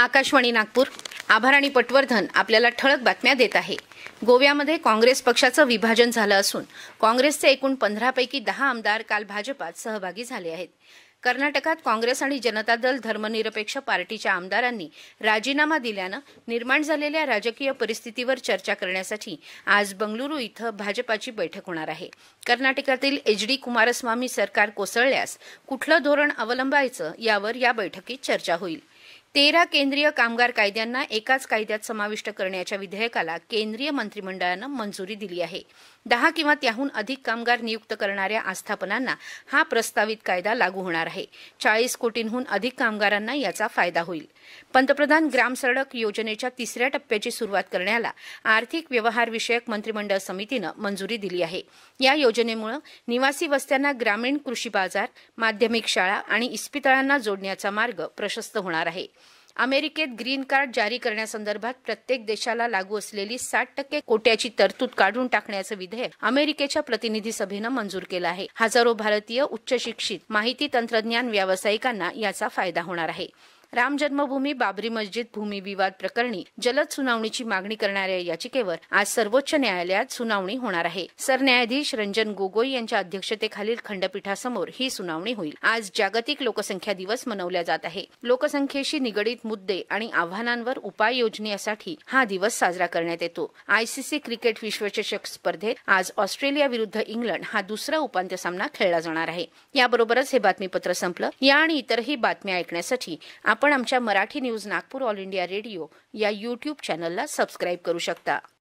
आकाशवाणी नागपूर आभार आणि पटवर्धन आपल्याला ठळक बातम्या देत आहे गोव्यामध्ये काँग्रेस पक्षाचं विभाजन झालं असून काँग्रेसचे एकूण पंधरापैकी दहा आमदार काल भाजपात सहभागी झाले आहेत कर्नाटकात काँग्रेस आणि जनता दल धर्मनिरपेक्ष पार्टीच्या आमदारांनी राजीनामा दिल्यानं निर्माण झालेल्या राजकीय परिस्थितीवर चर्चा करण्यासाठी आज बंगळुरू इथं भाजपाची बैठक होणार आहे कर्नाटकातील एच डी कुमारस्वामी सरकार कोसळल्यास कुठलं धोरण अवलंबायचं यावर या बैठकीत चर्चा होईल तेरा केंद्रीय कामगार कायद्यांना एकाच कायद्यात समाविष्ट करण्याच्या विधेयकाला केंद्रीय मंत्रिमंडळानं मंजुरी दिली आहे दहा किंवा त्याहून अधिक कामगार नियुक्त करणाऱ्या आस्थापनांना हा प्रस्तावित कायदा लागू होणार आहे चाळीस कोटींहून अधिक कामगारांना याचा फायदा होईल पंतप्रधान ग्राम सडक योजनेच्या तिसऱ्या टप्प्याची सुरुवात करण्याला आर्थिक व्यवहारविषयक मंत्रिमंडळ समितीनं मंजुरी दिली आहे या योजनेमुळे निवासी वस्त्यांना ग्रामीण कृषी बाजार माध्यमिक शाळा आणि इस्पितळांना जोडण्याचा मार्ग प्रशस्त होणार आहे अमेरिकेत ग्रीन कार्ड जारी करण्यासंदर्भात प्रत्येक देशाला लागू असलेली साठ टक्के कोट्याची तरतूद काढून टाकण्याचं विधेयक अमेरिकेच्या प्रतिनिधी सभेनं मंजूर केलं आहे हजारो भारतीय उच्च शिक्षित माहिती तंत्रज्ञान व्यावसायिकांना याचा फायदा होणार आहे राम जन्मभूमी बाबरी मस्जिद भूमी विवाद प्रकरणी जलद सुनावणीची मागणी करणाऱ्या याचिकेवर आज सर्वोच्च न्यायालयात सुनावणी होणार आहे सरन्यायाधीश रंजन गोगोई यांच्या अध्यक्षतेखालील खंडपीठासमोर ही सुनावणी होईल आज जागतिक लोकसंख्या दिवस मनवल्या जात आहे लोकसंख्येशी निगडीत मुद्दे आणि आव्हानांवर उपाय योजण्यासाठी हा दिवस साजरा करण्यात येतो आयसीसी क्रिकेट विश्वचषक स्पर्धेत आज ऑस्ट्रेलिया विरुद्ध इंग्लंड हा दुसरा उपांत्य सामना खेळला जाणार आहे याबरोबरच हे बातमीपत्र संपलं या आणि इतरही बातम्या ऐकण्यासाठी आपण आमच्या Marathi news Nagpur All India Radio या यूट्यूब चॅनलला सबस्क्राईब करू शकता